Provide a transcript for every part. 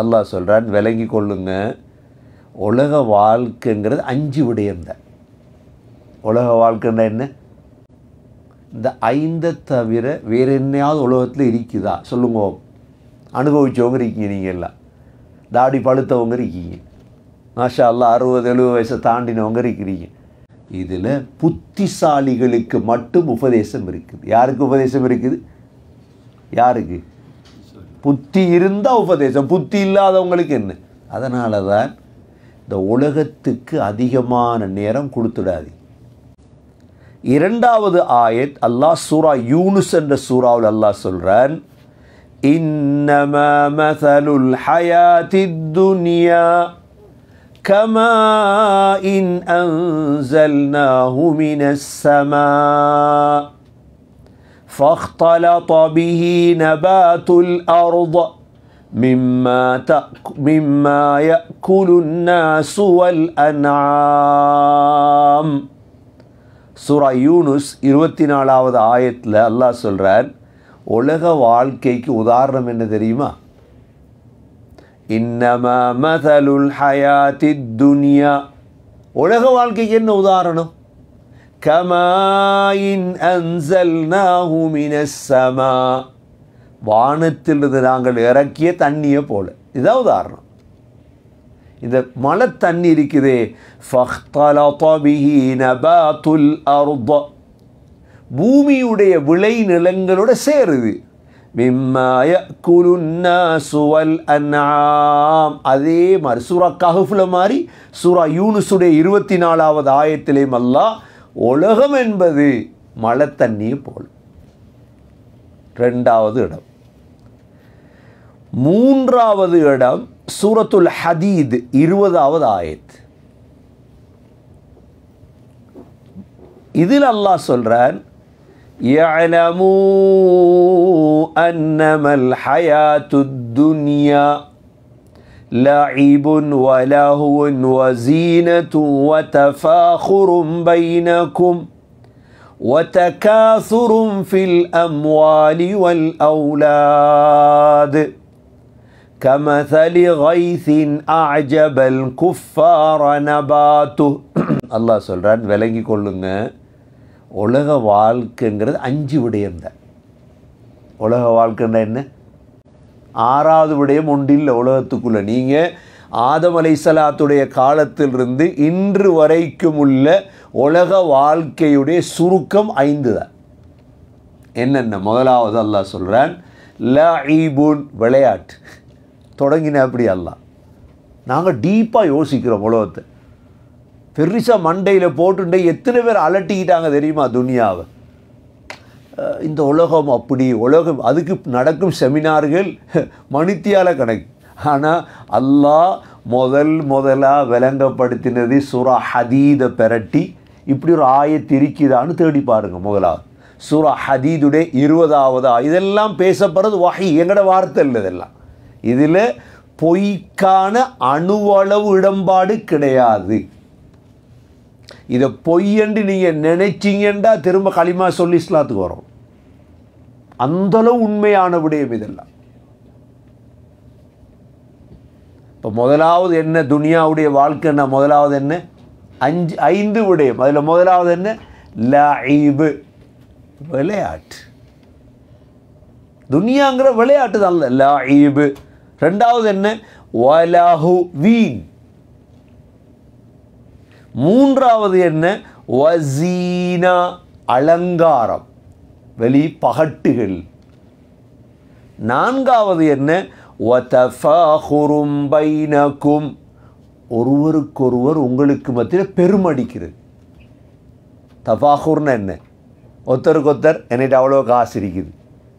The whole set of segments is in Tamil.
அல்லாஹ் சொல்கிறான் விளங்கி கொள்ளுங்க உலக வாழ்க்கைங்கிறது அஞ்சு விடயம் தான் உலக வாழ்க்கைன்னா என்ன இந்த ஐந்தை தவிர வேறு என்னையாவது உலகத்தில் இருக்குதா சொல்லுங்க அனுபவிச்சவங்க இருக்கீங்க நீங்கள் எல்லாம் தாடி பழுத்தவங்க இருக்கீங்க மாஷா அல்லா அறுபது எழுபது வயசை தாண்டினவங்க இருக்கிறீங்க இதில் புத்திசாலிகளுக்கு மட்டும் உபதேசம் இருக்குது யாருக்கு உபதேசம் இருக்குது யாருக்கு புத்தி இருந்தால் உபதேசம் புத்தி இல்லாதவங்களுக்கு என்ன அதனால தான் இந்த உலகத்துக்கு அதிகமான நேரம் கொடுத்துடாது இரண்டாவது ஆயத் அல்லாஹ் சூரா யூனுஸ் என்ற சூறாவில் அல்லாஹ் சொல்கிறான் إنما مثل كماء إن أنزلناه من السماء فاختلط به نبات الأرض مما, تأك مما يأكل الناس والأنعام سورة يونس 24 آية الله سلران உலக வாழ்க்கைக்கு உதாரணம் என்ன தெரியுமா இன்னமா மதலுல் ஹயாத்தி துன்யா உலக வாழ்க்கைக்கு என்ன உதாரணம் கமாயின் அன்சல்னாஹு மினஸ்ஸமா வானத்திலிருந்து நாங்கள் இறக்கிய தண்ணியை போல இதான் உதாரணம் இந்த மழை தண்ணி இருக்குதே பூமியுடைய விளை நிலங்களோட சேருது அதே மாதிரி சூரா கஹஃபுல மாதிரி சூரா யூனுசுடைய இருபத்தி நாலாவது ஆயத்திலேயும் அல்லாஹ் உலகம் என்பது மழை தண்ணி போல் ரெண்டாவது இடம் மூன்றாவது இடம் சூரத்துல் ஹதீத் இருபதாவது ஆயத் இதில் அல்லாஹ் சொல்கிறான் يعلموا أنما الحياة الدنيا لعب ولهو وزينة وتفاخر بينكم وتكاثر في الأموال والأولاد كمثل غيث أعجب الكفار نباته الله சொல்கிறான் விளங்கி கொள்ளுங்க உலக வாழ்க்கைங்கிறது அஞ்சு விடயம் தான் உலக வாழ்க்கைன்னா என்ன ஆறாவது விடயம் ஒன்றில் உலகத்துக்குள்ளே நீங்கள் ஆதம் அலைசலாத்துடைய காலத்திலிருந்து இன்று வரைக்கும் உள்ள உலக வாழ்க்கையுடைய சுருக்கம் ஐந்து தான் என்னென்ன முதலாவது அல்லாஹ் சொல்கிறான் லஈபூன் விளையாட்டு தொடங்கின அப்படி அல்லா நாங்கள் டீப்பாக யோசிக்கிறோம் உலகத்தை பெருசாக மண்டையில் போட்டுட்டு எத்தனை பேர் அலட்டிக்கிட்டாங்க தெரியுமா துனியாவை இந்த உலகம் அப்படி உலகம் அதுக்கு நடக்கும் செமினார்கள் மணித்தியால கணக்கு ஆனால் அல்லாஹ் முதல் முதலாக விளங்கப்படுத்தினது சுரா ஹதீதை பெரட்டி இப்படி ஒரு ஆயை இருக்குதான்னு தேடி பாருங்கள் முதலாவது சுரா ஹதீதுடைய இருபதாவதா இதெல்லாம் பேசப்படுறது வகை எங்கட வார்த்தை இல்லை இதெல்லாம் இதில் பொய்க்கான அணுவளவு இடம்பாடு கிடையாது இதை என்று நீங்கள் நினைச்சிங்கண்டா திரும்ப களிமா சொல்லி இஸ்லாத்துக்கு வரோம் அந்தளவு உண்மையான விடயம் இதெல்லாம் இப்போ முதலாவது என்ன துனியாவுடைய வாழ்க்கைன்னா முதலாவது என்ன அஞ்சு ஐந்து விடயம் அதில் முதலாவது என்ன லாயிபு விளையாட்டு துனியாங்கிற விளையாட்டு தான் இல்லை லாயிபு ரெண்டாவது என்ன மூன்றாவது என்ன வசீனா அலங்காரம் வெளி பகட்டுகள் நான்காவது என்ன பைனக்கும் ஒருவருக்கொருவர் உங்களுக்கு மத்தியில் பெருமடிக்கிறது தஃபாகூர்னு என்ன ஒருத்தருக்கு ஒருத்தர் என்கிட்ட அவ்வளோ காசு இருக்குது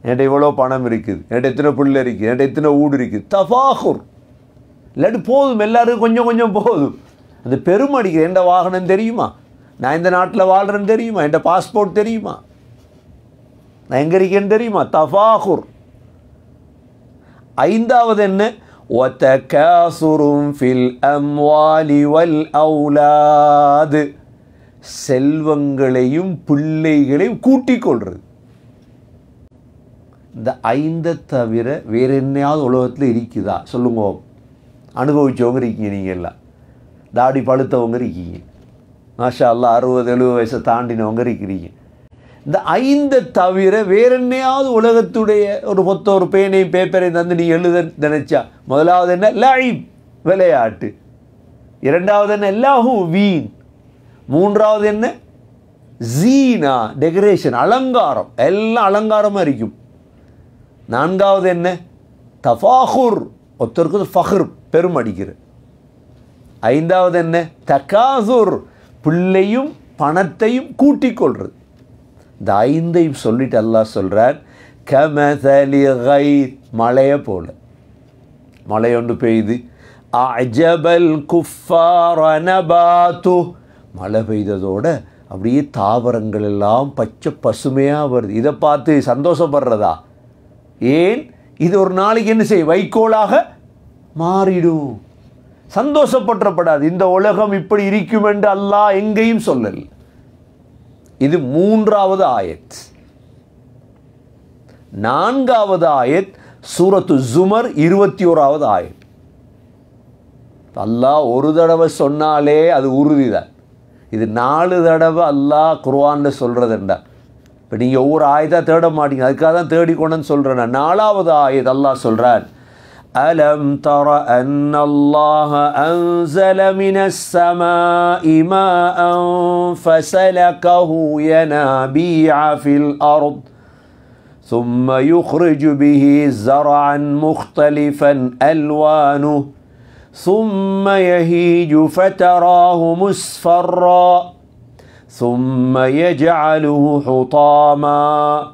என்கிட்ட இவ்வளோ பணம் இருக்குது என்கிட்ட இத்தனை பிள்ளை இருக்குது என்கிட்ட இத்தனை ஊடு இருக்குது தபாகூர் இல்லாட்டி போதும் எல்லோரும் கொஞ்சம் கொஞ்சம் போதும் அந்த பெருமடிக்கிறது எந்த வாகனம் தெரியுமா நான் இந்த நாட்டில் வாழ்கிறேன்னு தெரியுமா என்கிட்ட பாஸ்போர்ட் தெரியுமா நான் எங்கே தெரியுமா தஃபாஹுர் ஐந்தாவது என்ன ஃபில் அம்வாலி வல் அவுலாது செல்வங்களையும் பிள்ளைகளையும் கூட்டிக் இந்த ஐந்தை தவிர வேற என்னையாவது உலகத்தில் இருக்குதா சொல்லுங்க அனுபவிச்சவங்க இருக்கீங்க நீங்கள் எல்லாம் தாடி பழுத்தவங்க இருக்கீங்க மாஷா அல்லா அறுபது எழுபது வயசை தாண்டினவங்க இருக்கிறீங்க இந்த ஐந்த தவிர வேற என்னையாவது உலகத்துடைய ஒரு மொத்த ஒரு பேனையும் பேப்பரையும் தந்து நீ எழுத நினைச்சா முதலாவது என்ன லைப் விளையாட்டு இரண்டாவது என்ன லாஹு வீண் மூன்றாவது என்ன ஜீனா டெக்கரேஷன் அலங்காரம் எல்லாம் அலங்காரமாக இருக்கும் நான்காவது என்ன தஃபாஹுர் ஒருத்தருக்கு ஃபஹர் பெரும் அடிக்கிற ஐந்தாவது என்ன தகாசுர் பிள்ளையும் பணத்தையும் கூட்டிக் கொள்வது இந்த ஐந்தையும் சொல்லிட்டு அல்லாஹ் சொல்கிறார் கமதலி கை மழையை போல மழை ஒன்று பெய்யுது அஜபல் குஃபாரனபாத்து மழை பெய்ததோட அப்படியே தாவரங்கள் எல்லாம் பச்சை பசுமையாக வருது இதை பார்த்து சந்தோஷப்படுறதா ஏன் இது ஒரு நாளைக்கு என்ன செய்யும் வைக்கோலாக மாறிடும் சந்தோஷப்பற்றப்படாது இந்த உலகம் இப்படி இருக்கும் என்று அல்லாஹ் எங்கேயும் சொல்லலை இது மூன்றாவது ஆயத் நான்காவது ஆயத் சூரத்து ஜுமர் இருபத்தி ஓராவது ஆயத் அல்லா ஒரு தடவை சொன்னாலே அது உறுதி தான் இது நாலு தடவை அல்லாஹ் குர்வானில் சொல்கிறதுண்டா இப்போ நீங்கள் ஒவ்வொரு ஆயுதம் தேட மாட்டீங்க அதுக்காக தான் தேடிக்கொண்டேன்னு சொல்கிறேன் நாலாவது ஆயத் அல்லாஹ் சொல்கிறேன் ألم تر أن الله أنزل من السماء ماء فسلكه ينابيع في الأرض ثم يخرج به زرعا مختلفا ألوانه ثم يهيج فتراه مسفرا ثم يجعله حطاما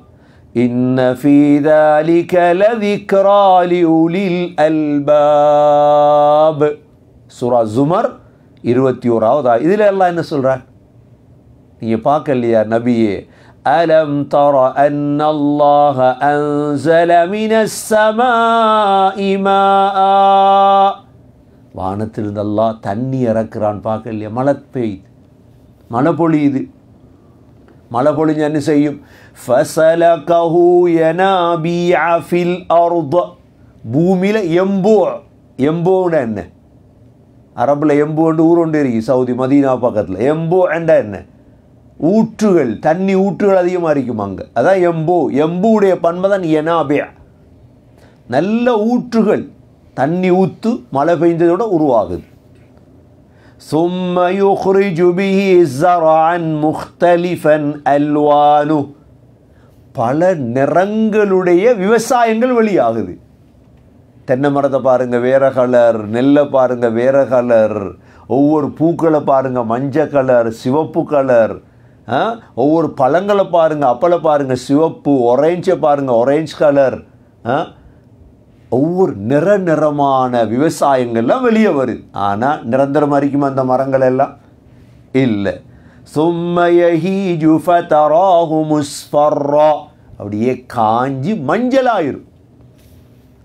إن في ذلك لذكرى لأولي الألباب சுரா ஜுமர் இருபத்தி ஓராவதா இதில் எல்லாம் என்ன சொல்கிறார் நீங்கள் பார்க்கலையா நபியே அலம் تر أن الله أنزل من السماء தண்ணி இறக்குறான் பார்க்கலையா மழை பெய்யுது மழை பொழியுது മഴ പൊളിഞ്ഞെന്നെ ചെയ്യും ഭൂമിയിലെ എമ്പു എമ്പുണ്ട് എന്നെ അറബിലെ എമ്പു കൊണ്ട് ഊറുണ്ടായിരിക്കും സൗദി മദീന പക്കത്തിൽ എമ്പു ഉണ്ട് എന്നെ ஊற்றுகள் தண்ணி ஊற்றுகள் அதிகமாக இருக்கும் அங்கே அதான் எம்போ எம்புடைய பண்பை தான் எனாபியா நல்ல ஊற்றுகள் தண்ணி ஊற்று மழை பெய்ஞ்சதோட உருவாகுது ثم يخرج به زرعا مختلفا ألوانه பல நிறங்களுடைய விவசாயங்கள் வெளியாகுது தென்னை மரத்தை பாருங்கள் வேற கலர் நெல்லை பாருங்கள் வேற கலர் ஒவ்வொரு பூக்களை பாருங்கள் மஞ்சள் கலர் சிவப்பு கலர் ஒவ்வொரு பழங்களை பாருங்கள் அப்பளை பாருங்கள் சிவப்பு ஒரேஞ்சை பாருங்கள் ஒரேஞ்ச் கலர் ஒவ்வொரு நிற நிறமான விவசாயங்கள்லாம் வெளியே வருது ஆனால் நிரந்தரம் அரிக்கும் அந்த மரங்கள் எல்லாம் இல்லை சும்மையஹீஜு ஃபதராஹு அப்படியே காஞ்சி மஞ்சளாயிரும்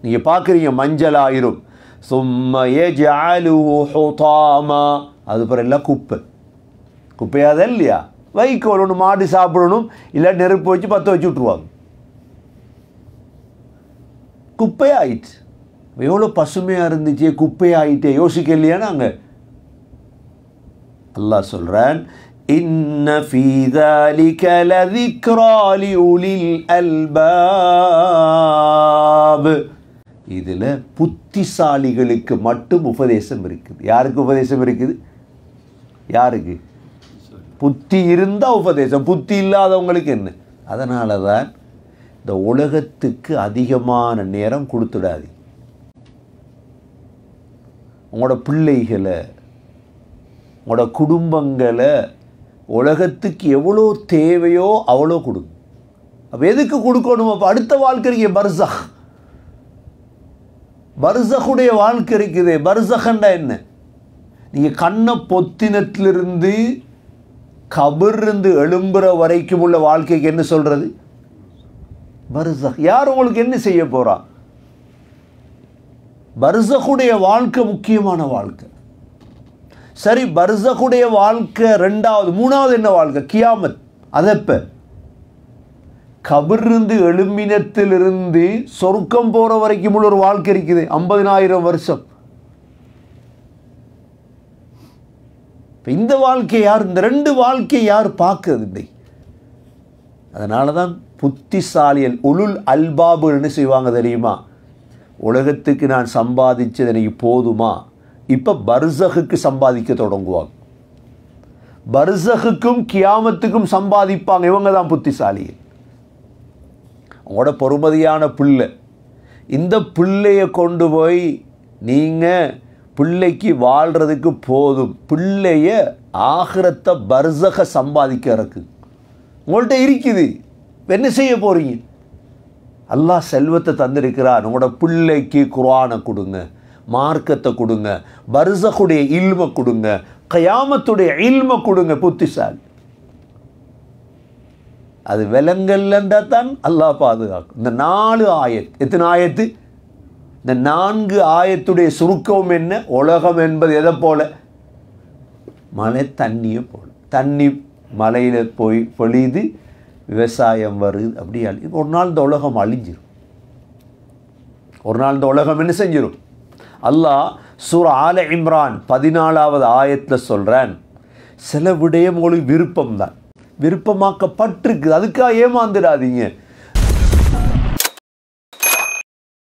நீங்கள் பார்க்குறீங்க மஞ்சளாயிரும் சும்மையே ஜாலு ஹுதாமா அது பிறகு எல்லாம் குப்பை குப்பையாக இல்லையா வைக்கோல் ஒன்று மாடு சாப்பிடணும் இல்லை நெருப்பு வச்சு பற்ற வச்சு விட்ருவாங்க குப்பையாயிட்டு எவ்வளோ பசுமையாக இருந்துச்சு குப்பையாயிட்டே யோசிக்க இல்லையா நாங்கள் அல்லாஹ் சொல்கிறேன் இதில் புத்திசாலிகளுக்கு மட்டும் உபதேசம் இருக்குது யாருக்கு உபதேசம் இருக்குது யாருக்கு புத்தி இருந்தால் உபதேசம் புத்தி இல்லாதவங்களுக்கு என்ன அதனால தான் இந்த உலகத்துக்கு அதிகமான நேரம் கொடுத்துடாது உங்களோட பிள்ளைகளை உங்களோட குடும்பங்களை உலகத்துக்கு எவ்வளோ தேவையோ அவ்வளோ கொடுங்க அப்போ எதுக்கு கொடுக்கணும் அப்போ அடுத்த வாழ்க்கைக்கு பர்சக் பர்சகுடைய வாழ்க்கை இருக்குது பர்சகண்டா என்ன நீங்கள் கண்ணை பொத்தினத்திலிருந்து இருந்து எழும்புற வரைக்கும் உள்ள வாழ்க்கைக்கு என்ன சொல்கிறது பர்சக் யார் உங்களுக்கு என்ன செய்ய போகிறா பர்சகுடைய வாழ்க்கை முக்கியமான வாழ்க்கை சரி பர்சகுடைய வாழ்க்கை ரெண்டாவது மூணாவது என்ன வாழ்க்கை கியாமத் அதப்ப கபிர்ந்து எழும்பினத்திலிருந்து சொர்க்கம் போகிற வரைக்கும் உள்ள ஒரு வாழ்க்கை இருக்குது ஐம்பதினாயிரம் வருஷம் இந்த வாழ்க்கையை யார் இந்த ரெண்டு வாழ்க்கையை யார் பார்க்கறது இன்னைக்கு அதனால தான் புத்திசாலியல் உளுல் அல்பாபு என்ன செய்வாங்க தெரியுமா உலகத்துக்கு நான் சம்பாதிச்சது எனக்கு போதுமா இப்போ பர்சகுக்கு சம்பாதிக்க தொடங்குவாங்க பர்சகுக்கும் கியாமத்துக்கும் சம்பாதிப்பாங்க இவங்க தான் புத்திசாலி உங்களோட பொறுமதியான பிள்ளை இந்த பிள்ளையை கொண்டு போய் நீங்கள் பிள்ளைக்கு வாழ்கிறதுக்கு போதும் பிள்ளைய ஆகிரத்தை பர்சக சம்பாதிக்க இருக்கு உங்கள்கிட்ட இருக்குது என்ன செய்ய போகிறீங்க அல்லாஹ் செல்வத்தை தந்திருக்கிறார் நம்மளோட பிள்ளைக்கு குரானை கொடுங்க மார்க்கத்தை கொடுங்க பர்சகுடைய இல்மை கொடுங்க கயாமத்துடைய இல்மை கொடுங்க புத்திசாலி அது விலங்கல்லன்றா தான் அல்லாஹ் பாதுகாக்கும் இந்த நாலு ஆயத் எத்தனை ஆயத்து இந்த நான்கு ஆயத்துடைய சுருக்கம் என்ன உலகம் என்பது எதை போல மழை தண்ணியை போல தண்ணி மலையில் போய் பொழியுது விவசாயம் வருது அப்படி அழி ஒரு நாள் இந்த உலகம் அழிஞ்சிடும் ஒரு நாள் இந்த உலகம் என்ன செஞ்சிடும் அல்லாஹ் சூர் ஆல இம்ரான் பதினாலாவது ஆயத்தில் சொல்கிறேன் சில விடயம் உங்களுக்கு விருப்பம்தான் விருப்பமாக்கப்பட்டிருக்குது அதுக்காக ஏமாந்துடாதீங்க